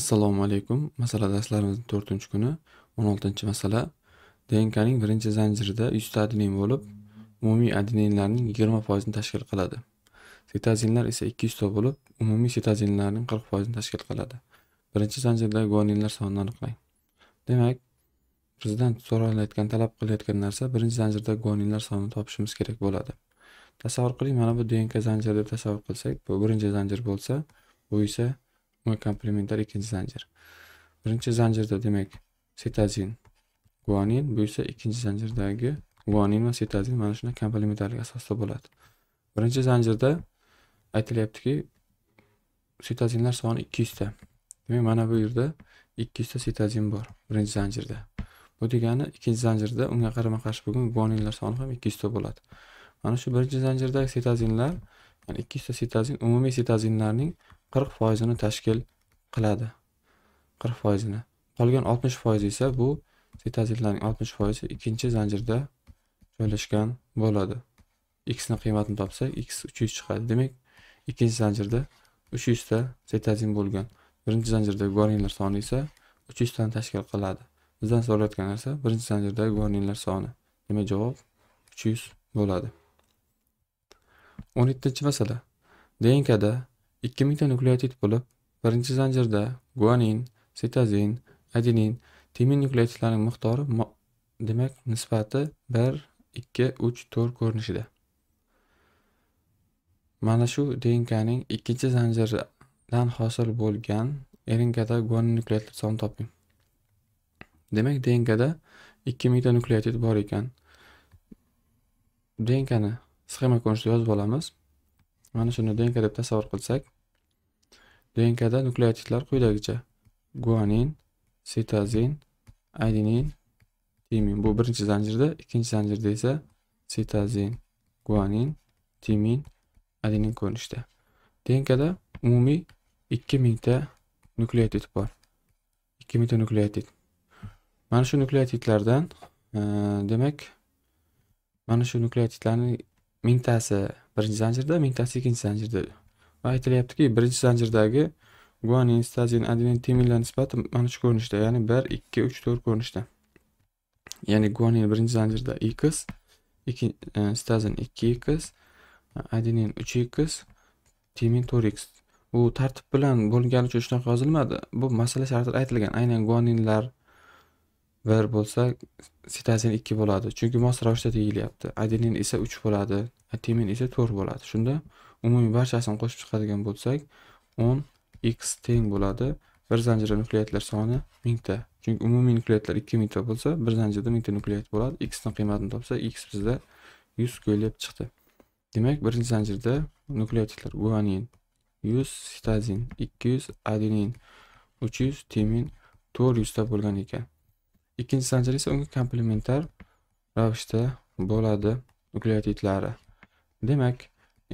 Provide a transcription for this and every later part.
assalomu alaykum masala darslarimizning to'rtinchi kuni o'n oltinchi masala dnkning birinchi zanjirida yuzta adenin bo'lib umumiy adeninlarning yigirma foizini tashkil qiladi sitazinlar esa ikki yuzta bo'lib umumiy sitazinlarning qirq foizini tashkil qiladi birinchi zanjirda guaninlar sonini aniqlang demak bizdan so'ralayotgan talab qilayotgan narsa birinchi zanjirda guaninlar sonini topishimiz kerak bo'ladi tasavvur qiling mana bu dnk zanjiri deb tasavvur qilsak bu birinchi zanjir bo'lsa bu esa va komplementar ikkinchi e zanjir birinchi zanjirda demak setazin guanin bu esa ikkinchi zanjirdagi guanin va setazin mana shunday komplementarlik asosida bo'ladi birinchi zanjirda aytilyaptiki setazinlar soni ikki yuzta demak mana bu yerda ikki yuzta setazin bor birinchi zanjirda bu degani ikkinchi zanjirda unga qarama qarshi bo'lgan guaninlar soni ham ikki yuzta bo'ladi mana shu birinchi zanjirdagi setazinlar ikki yuzta setazin umumiy setazinlarning qirq foizini tashkil qiladi qirq foizini qolgan oltmish foizi esa bu sitazidlarning oltmish foizi ikkinchi zanjirda joylashgan bo'ladi xni qiymatini topsak x uch yuz chiqadi demak ikkinchi zanjirda uch yuzta sitazin bo'lgan birinchi zanjirdagi guarinlar soni esa uch yuztani tashkil qiladi bizdan so'rayotgan narsa birinchi zanjirdagi guarinlar soni demak javob uch yuz bo'ladi o'n yettinchi masala dnkda ikki mingta nukleotid bo'lib birinchi zanjirda guanin sitazin adenin timin nukleotidlarning miqdori demak nisbati bir ikki uch to'rt ko'rinishida mana shu dnkaning ikkinchi zanjirdan hosil bo'lgan RNKda guanin nukleotid sonini toping demak DNKda ikki mingta nukleotid bor ekan DNKni sxema ko'rinishida yozib olamiz mana shuni dnk deb tasavvur qilsak dnkda nukleotidlar quyidagicha guanin sitazin adenin timin bu birinchi zanjirda ikkinchi zanjirda esa sitazin guanin timin adenin ko'rinishda dnkda umumiy ikki mingta nukleotid bor ikki mingta nukleotid mana shu nukleotidlardan e, demak mana shu nukleotidlarni mingtasi birinchi zanjirda mingtasi ikkinchi zanjirda va aytilyaptiki birinchi zanjirdagi guanin stazin adenin teminlar nisbati mana shu ko'rinishda ya'ni bir ikki uch to'rt ko'rinishda ya'ni guanin birinchi zanjirda x ikki e, stazin ikki x adenin uch x temin to'rt x bu tartib bilan bo'lgani uchun shunaqa yozilmadi bu masala shartida aytilgan aynan guaninlar bir bo'lsa sitazin ikki bo'ladi chunki mos ravishda tegilyapti adenin esa uch bo'ladi atemin esa to'rt bo'ladi shunda umumiy barchasini qo'shib chiqadigan bo'lsak o'n x teng bo'ladi bir zanjirda nukleatlar soni mingta chunki umumiy nukleatlar ikki mingta bo'lsa bir zanjirda mingta nukleat bo'ladi xni qiymatini topsa x bizda yuz ko'ylab chiqdi demak birinchi zanjirda nukleotidlar guanin yuz sitazin ikki yuz adenin uch yuz temin to'rt yuzta bo'lgan ekan ikkinchi zanjir esa unga komplementar ravishda bo'ladi nukleotidlari demak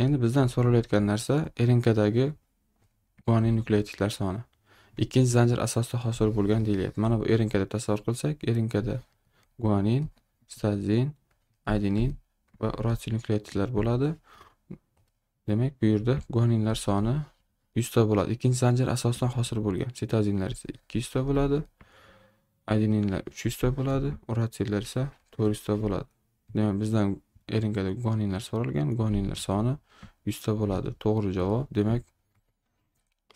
endi bizdan so'ralayotgan narsa rnkdagi guanin nukleotidlar soni ikkinchi zanjir asosida hosil bo'lgan deyilyapti mana bu rnk deb tasavvur qilsak rnkda guanin stazin adenin va uracil nukleotidlar bo'ladi demak bu yerda guaninlar soni yuzta bo'ladi ikkinchi zanjir asosidan hosil bo'lgan sitazinlar esa ikki yuzta bo'ladi adeninlar uch yuzta bo'ladi uratsillar esa to'rt yuzta bo'ladi demak bizdan erinkada guaninlar so'ralgan guaninlar soni yuzta bo'ladi to'g'ri javob demak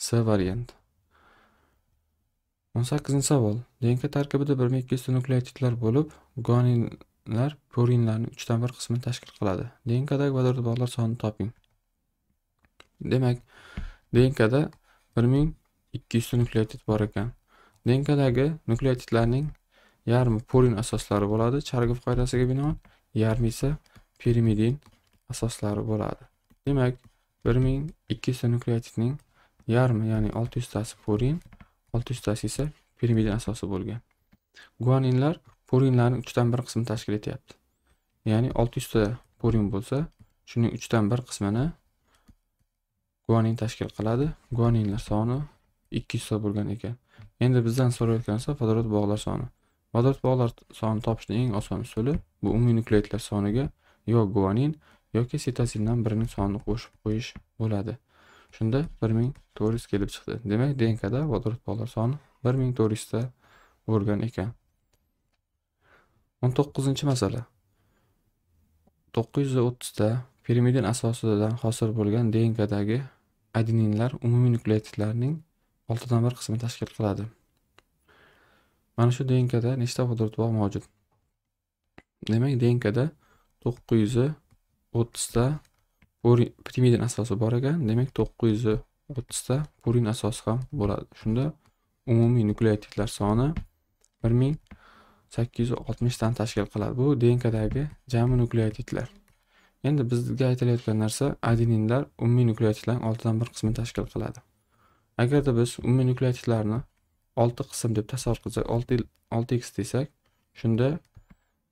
s variant. o'n sakkizinchi savol dnk tarkibida 1200 ikki yuzta nukleotidlar bo'lib guaninlar purinlarni uchdan bir qismini tashkil qiladi denkadagi vodorod sonini toping demak denkada bir ming ikki yuzta nukleotid bor ekan Lenkadagi nukleotidlarning yarmi purin asoslari bo'ladi, chargov qoidasiga binoan, yarmi esa pirimidin asoslari bo'ladi. Demak, 1200 ta nukleotidning yarmi, ya'ni 600 tasi purin, 600 tasi esa pirimidin asosi bo'lgan. Guaninlar purinlarning 3 dan 1 qismini tashkil etyapti. Ya'ni 600 ta purin bo'lsa, shuning 3 dan 1 qismini guanin tashkil qiladi. Guaninlar soni 200 ta bo'lgan ekan. Endi bizdan so'rayotgansa vodorod bog'lar soni. Vodorod bog'lar sonini topishning eng oson usuli bu umumiy nukleotlar soniga yo guanin yoki sitosindan birining sonini qo'shib qo'yish bo'ladi. Shunda 1400 kelib chiqdi. Demak, DNKda vodorod bog'lar soni 1400 ta bo'lgan ekan. 19-masala. 930 ta pirimidin asosidan hosil bo'lgan DNKdagi adeninlar umumiy nukleotidlarning oltidan bir qismini tashkil qiladi mana shu dnkda nechta vodorod bor mavjud demak dnkda to'qqiz yuz o'ttizta pirimidin asosi bor ekan demak to'qqiz yuz o'ttizta purin asosi ham bo'ladi shunda umumiy nukleotidlar soni bir ming sakkiz yuz oltmishtani tashkil qiladi bu dnkdagi jami nukleotidlar endi bizga aytilayotgan narsa adeninlar umumiy nukleotidlarning oltidan bir qismini tashkil qiladi agarda biz umumiy nukleotidlarni olti qism deb tasavvur qilsak olti x desak shunda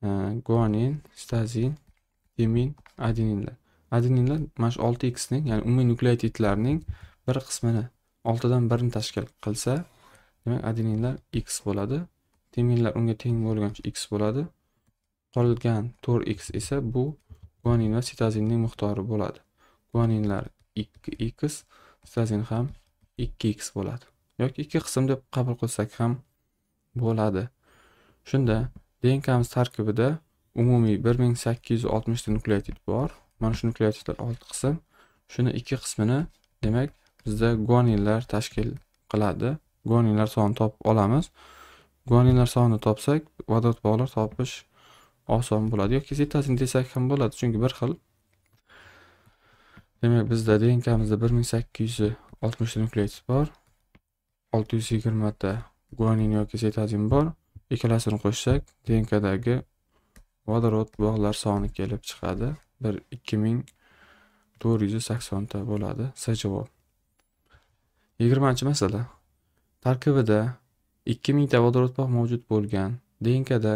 e, guanin stazin demin adeninlar adeninlar mana shu olti x ning ya'ni umumiy nukleotidlarning bir qismini oltidan birini tashkil qilsa demak adeninlar x bo'ladi deminlar unga teng bo'lgancha x bo'ladi qolgan to'rt x esa bu guanin va sitazinning miqdori bo'ladi guaninlar ikki x stazin ham 2x bo'ladi yoki ikki qism deb qabul qilsak ham bo'ladi shunda dnkmiz tarkibida umumiy bir ming sakkiz yuz oltmishta nukleotid bor mana shu nukleotidlar olti qism shuni ikki qismini demak bizda guaninlar tashkil qiladi guaninlar sonini topib olamiz guaninlar sonini topsak vodorod bog'lar topish oson bo'ladi yoki sitasin desak ham bo'ladi chunki bir xil demak bizda dnkamizda bir ming sakkiz yuz 60 ta nukleus bor. 620 ta guanin yoki sitadin bor. Ikkalasini qo'shsak, DNKdagi vodorod bog'lar soni kelib chiqadi. 1 2480 ta bo'ladi. C javob. 20-masala. Tarkibida 2000 ta vodorod bog' mavjud bo'lgan DNKda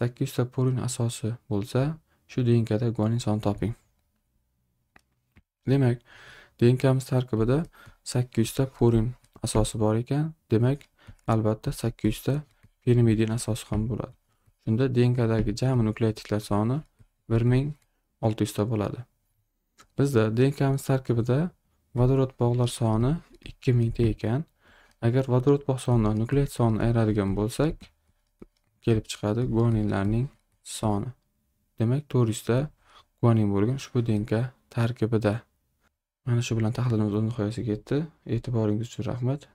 800 ta purin asosi bo'lsa, shu DNKda guanin soni toping. Demak, Denkamiz tarkibida 800 ta purin asosi bor ekan. Demak, albatta 800 ta pirimidin asosi ham bo'ladi. Shunda DNKdagi jami nukleotidlar soni 1600 ta bo'ladi. Bizda DNKmiz tarkibida vodorod bog'lar soni 2000 ta ekan. Agar vodorod bog' sonidan nukleot sonini ayiradigan bo'lsak, kelib chiqadi guaninlarning soni. Demak, 400 ta guanin bo'lgan ushbu DNK tarkibida mana shu bilan tahlilimiz o'z nihoyasiga yetdi e'tiboringiz uchun rahmat